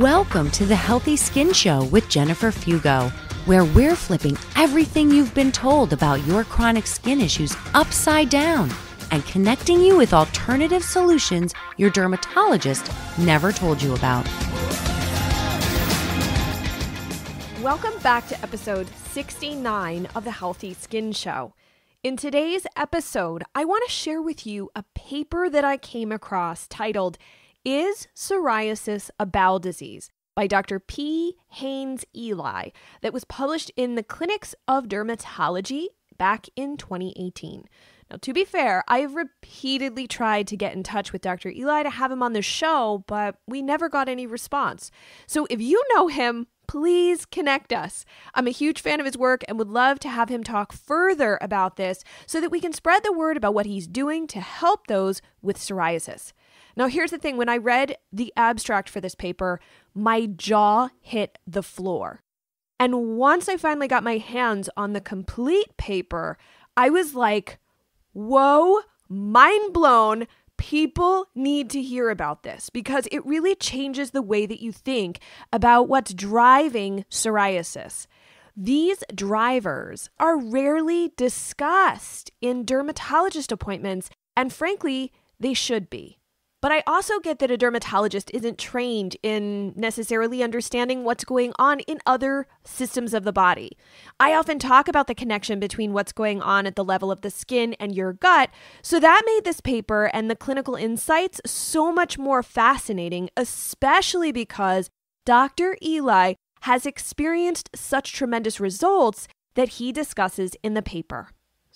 Welcome to the Healthy Skin Show with Jennifer Fugo, where we're flipping everything you've been told about your chronic skin issues upside down and connecting you with alternative solutions your dermatologist never told you about. Welcome back to episode 69 of the Healthy Skin Show. In today's episode, I want to share with you a paper that I came across titled is Psoriasis a Bowel Disease? by Dr. P. Haynes Eli, that was published in the Clinics of Dermatology back in 2018. Now, to be fair, I've repeatedly tried to get in touch with Dr. Eli to have him on the show, but we never got any response. So if you know him, please connect us. I'm a huge fan of his work and would love to have him talk further about this so that we can spread the word about what he's doing to help those with psoriasis. Now, here's the thing when I read the abstract for this paper, my jaw hit the floor. And once I finally got my hands on the complete paper, I was like, whoa, mind blown. People need to hear about this because it really changes the way that you think about what's driving psoriasis. These drivers are rarely discussed in dermatologist appointments, and frankly, they should be. But I also get that a dermatologist isn't trained in necessarily understanding what's going on in other systems of the body. I often talk about the connection between what's going on at the level of the skin and your gut, so that made this paper and the clinical insights so much more fascinating, especially because Dr. Eli has experienced such tremendous results that he discusses in the paper.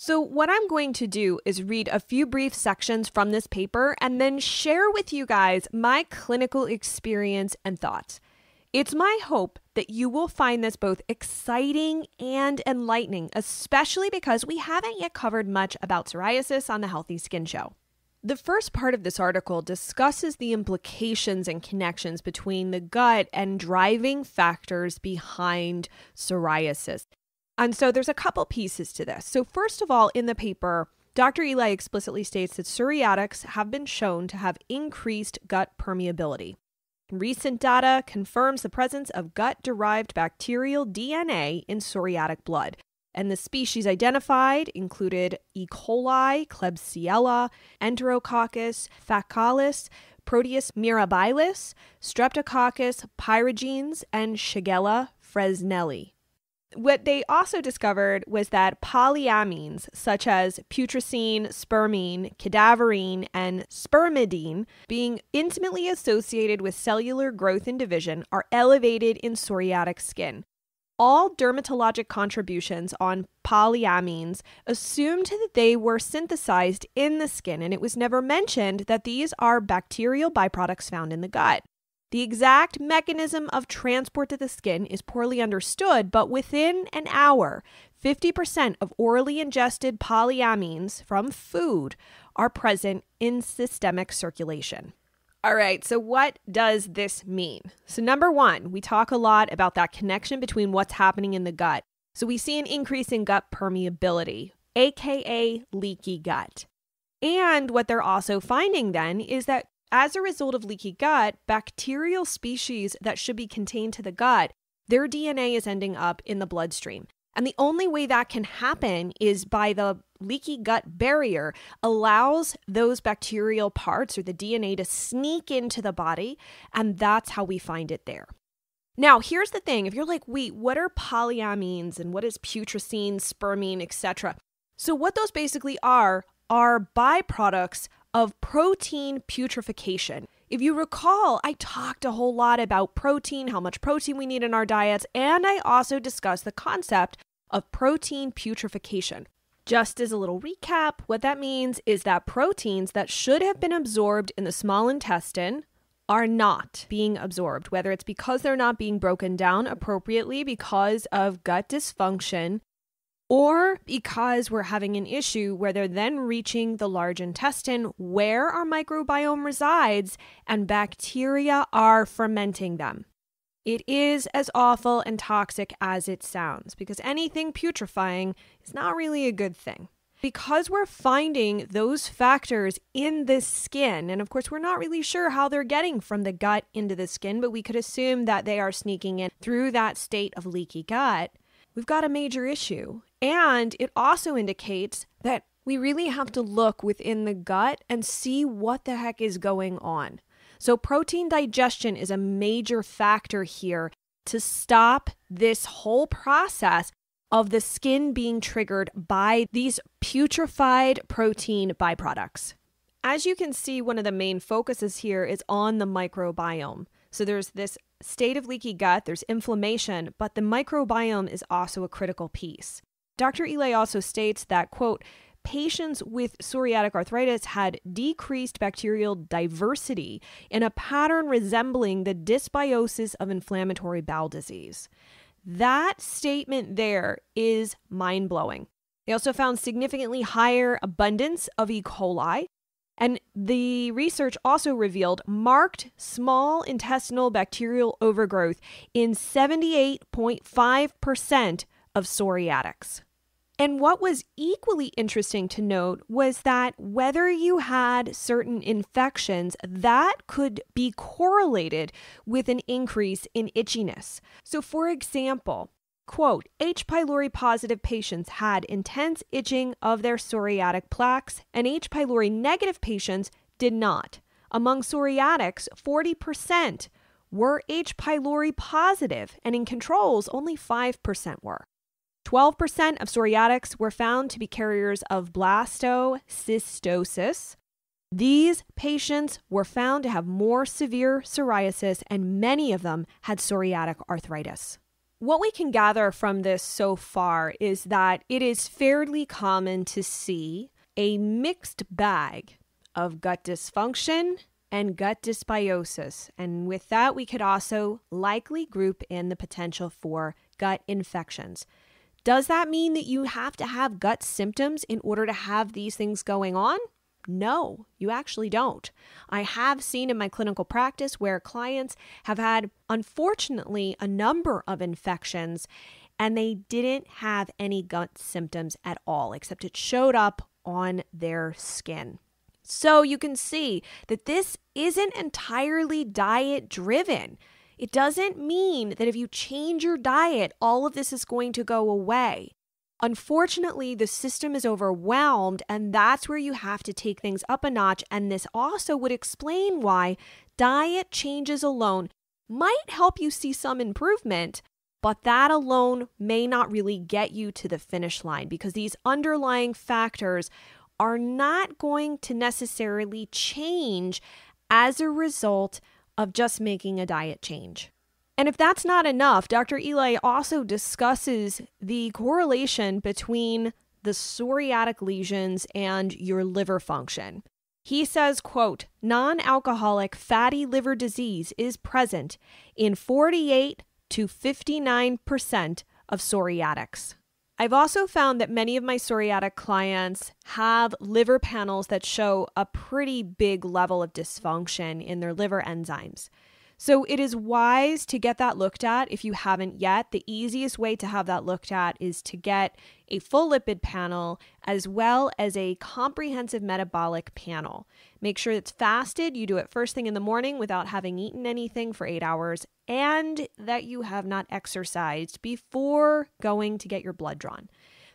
So, what I'm going to do is read a few brief sections from this paper and then share with you guys my clinical experience and thoughts. It's my hope that you will find this both exciting and enlightening, especially because we haven't yet covered much about psoriasis on the Healthy Skin Show. The first part of this article discusses the implications and connections between the gut and driving factors behind psoriasis. And so there's a couple pieces to this. So, first of all, in the paper, Dr. Eli explicitly states that psoriatics have been shown to have increased gut permeability. Recent data confirms the presence of gut derived bacterial DNA in psoriatic blood. And the species identified included E. coli, Klebsiella, Enterococcus, Faecalis, Proteus mirabilis, Streptococcus pyrogenes, and Shigella fresnelli. What they also discovered was that polyamines, such as putrescine, spermine, cadaverine, and spermidine, being intimately associated with cellular growth and division, are elevated in psoriatic skin. All dermatologic contributions on polyamines assumed that they were synthesized in the skin, and it was never mentioned that these are bacterial byproducts found in the gut. The exact mechanism of transport to the skin is poorly understood, but within an hour, 50% of orally ingested polyamines from food are present in systemic circulation. All right, so what does this mean? So, number one, we talk a lot about that connection between what's happening in the gut. So, we see an increase in gut permeability, aka leaky gut. And what they're also finding then is that as a result of leaky gut, bacterial species that should be contained to the gut, their DNA is ending up in the bloodstream. And the only way that can happen is by the leaky gut barrier allows those bacterial parts or the DNA to sneak into the body, and that's how we find it there. Now, here's the thing. If you're like, "Wait, what are polyamines and what is putrescine, spermine, etc.?" So what those basically are are byproducts of protein putrefaction. If you recall, I talked a whole lot about protein, how much protein we need in our diets, and I also discussed the concept of protein putrefaction. Just as a little recap, what that means is that proteins that should have been absorbed in the small intestine are not being absorbed, whether it's because they're not being broken down appropriately because of gut dysfunction or because we're having an issue where they're then reaching the large intestine where our microbiome resides and bacteria are fermenting them. It is as awful and toxic as it sounds because anything putrefying is not really a good thing. Because we're finding those factors in the skin, and of course, we're not really sure how they're getting from the gut into the skin, but we could assume that they are sneaking in through that state of leaky gut, we've got a major issue. And it also indicates that we really have to look within the gut and see what the heck is going on. So, protein digestion is a major factor here to stop this whole process of the skin being triggered by these putrefied protein byproducts. As you can see, one of the main focuses here is on the microbiome. So, there's this state of leaky gut, there's inflammation, but the microbiome is also a critical piece. Dr. Elay also states that, quote, patients with psoriatic arthritis had decreased bacterial diversity in a pattern resembling the dysbiosis of inflammatory bowel disease. That statement there is mind blowing. They also found significantly higher abundance of E. coli. And the research also revealed marked small intestinal bacterial overgrowth in 78.5% of psoriatics. And what was equally interesting to note was that whether you had certain infections, that could be correlated with an increase in itchiness. So, for example, quote, H. pylori positive patients had intense itching of their psoriatic plaques, and H. pylori negative patients did not. Among psoriatics, 40% were H. pylori positive, and in controls, only 5% were. 12% of psoriatics were found to be carriers of blastocystosis. These patients were found to have more severe psoriasis, and many of them had psoriatic arthritis. What we can gather from this so far is that it is fairly common to see a mixed bag of gut dysfunction and gut dysbiosis. And with that, we could also likely group in the potential for gut infections. Does that mean that you have to have gut symptoms in order to have these things going on? No, you actually don't. I have seen in my clinical practice where clients have had, unfortunately, a number of infections and they didn't have any gut symptoms at all, except it showed up on their skin. So you can see that this isn't entirely diet driven. It doesn't mean that if you change your diet, all of this is going to go away. Unfortunately, the system is overwhelmed, and that's where you have to take things up a notch. And this also would explain why diet changes alone might help you see some improvement, but that alone may not really get you to the finish line because these underlying factors are not going to necessarily change as a result of just making a diet change. And if that's not enough, Dr. Eli also discusses the correlation between the psoriatic lesions and your liver function. He says, quote, non-alcoholic fatty liver disease is present in 48 to 59% of psoriatics. I've also found that many of my psoriatic clients have liver panels that show a pretty big level of dysfunction in their liver enzymes. So it is wise to get that looked at if you haven't yet. The easiest way to have that looked at is to get a full lipid panel as well as a comprehensive metabolic panel. Make sure it's fasted. You do it first thing in the morning without having eaten anything for eight hours, and that you have not exercised before going to get your blood drawn.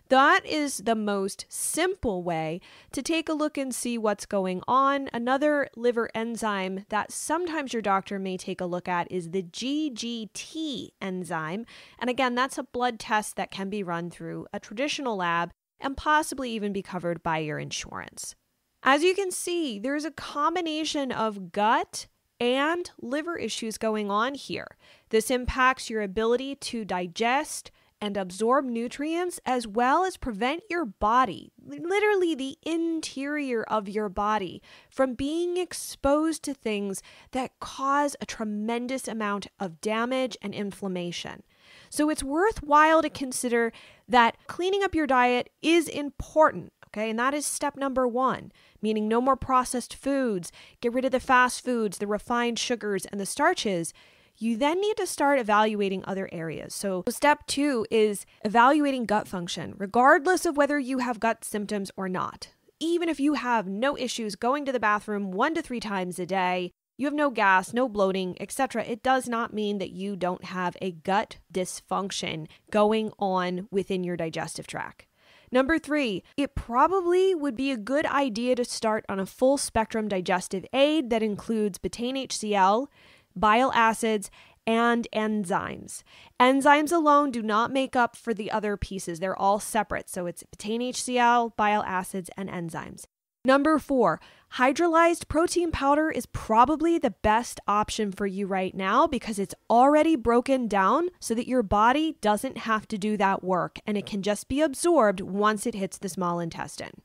That is the most simple way to take a look and see what's going on. Another liver enzyme that sometimes your doctor may take a look at is the GGT enzyme. And again, that's a blood test that can be run through a traditional lab and possibly even be covered by your insurance. As you can see, there's a combination of gut, and liver issues going on here. This impacts your ability to digest and absorb nutrients as well as prevent your body, literally the interior of your body, from being exposed to things that cause a tremendous amount of damage and inflammation. So it's worthwhile to consider that cleaning up your diet is important Okay, and that is step number one, meaning no more processed foods, get rid of the fast foods, the refined sugars, and the starches. You then need to start evaluating other areas. So, step two is evaluating gut function, regardless of whether you have gut symptoms or not. Even if you have no issues going to the bathroom one to three times a day, you have no gas, no bloating, etc., it does not mean that you don't have a gut dysfunction going on within your digestive tract. Number three, it probably would be a good idea to start on a full spectrum digestive aid that includes betaine HCl, bile acids, and enzymes. Enzymes alone do not make up for the other pieces. They're all separate. So it's betaine HCl, bile acids, and enzymes. Number four, hydrolyzed protein powder is probably the best option for you right now because it's already broken down so that your body doesn't have to do that work and it can just be absorbed once it hits the small intestine.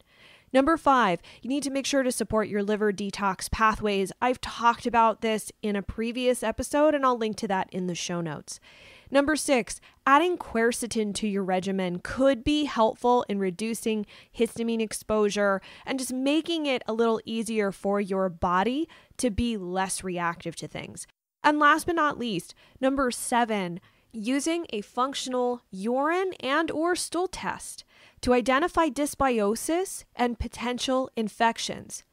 Number five, you need to make sure to support your liver detox pathways. I've talked about this in a previous episode, and I'll link to that in the show notes. Number six, adding quercetin to your regimen could be helpful in reducing histamine exposure and just making it a little easier for your body to be less reactive to things. And last but not least, number seven, using a functional urine and or stool test to identify dysbiosis and potential infections.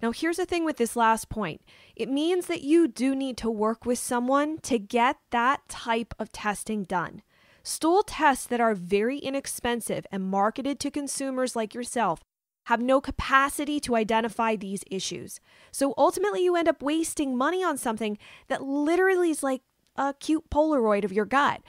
Now, here's the thing with this last point it means that you do need to work with someone to get that type of testing done. Stool tests that are very inexpensive and marketed to consumers like yourself have no capacity to identify these issues. So ultimately, you end up wasting money on something that literally is like a cute Polaroid of your gut.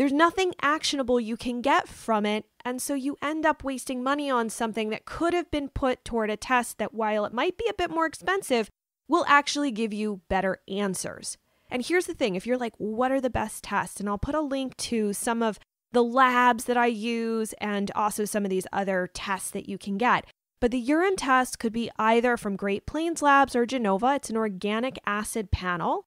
There's nothing actionable you can get from it, and so you end up wasting money on something that could have been put toward a test that, while it might be a bit more expensive, will actually give you better answers. And here's the thing if you're like, what are the best tests? And I'll put a link to some of the labs that I use and also some of these other tests that you can get. But the urine test could be either from Great Plains Labs or Genova, it's an organic acid panel.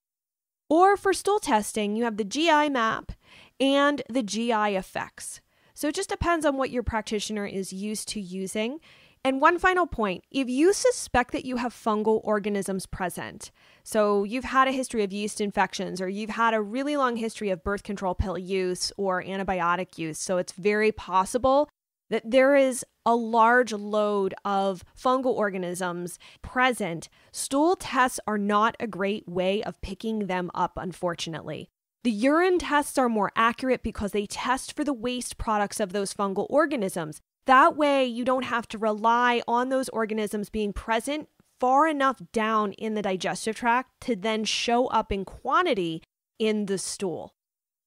Or for stool testing, you have the GI map and the GI effects. So it just depends on what your practitioner is used to using. And one final point if you suspect that you have fungal organisms present, so you've had a history of yeast infections, or you've had a really long history of birth control pill use or antibiotic use, so it's very possible that there is a large load of fungal organisms present, stool tests are not a great way of picking them up, unfortunately. The urine tests are more accurate because they test for the waste products of those fungal organisms. That way, you don't have to rely on those organisms being present far enough down in the digestive tract to then show up in quantity in the stool.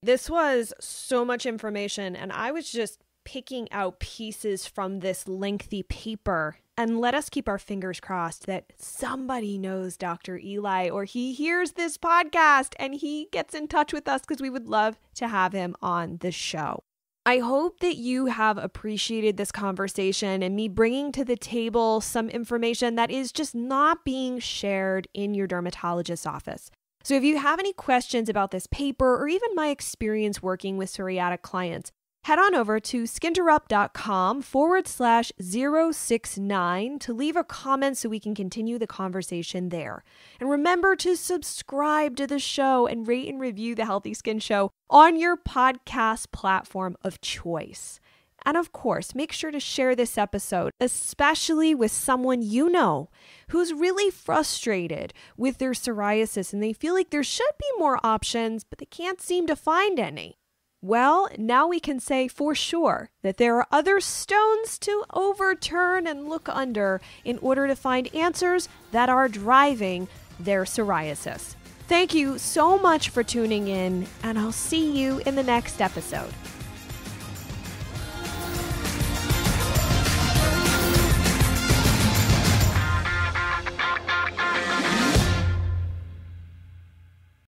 This was so much information, and I was just picking out pieces from this lengthy paper and let us keep our fingers crossed that somebody knows Dr. Eli or he hears this podcast and he gets in touch with us because we would love to have him on the show. I hope that you have appreciated this conversation and me bringing to the table some information that is just not being shared in your dermatologist's office. So, if you have any questions about this paper or even my experience working with psoriatic clients, head on over to skinderup.com forward slash 069 to leave a comment so we can continue the conversation there. And remember to subscribe to the show and rate and review The Healthy Skin Show on your podcast platform of choice. And of course, make sure to share this episode, especially with someone you know who's really frustrated with their psoriasis and they feel like there should be more options, but they can't seem to find any. Well, now we can say for sure that there are other stones to overturn and look under in order to find answers that are driving their psoriasis. Thank you so much for tuning in, and I'll see you in the next episode.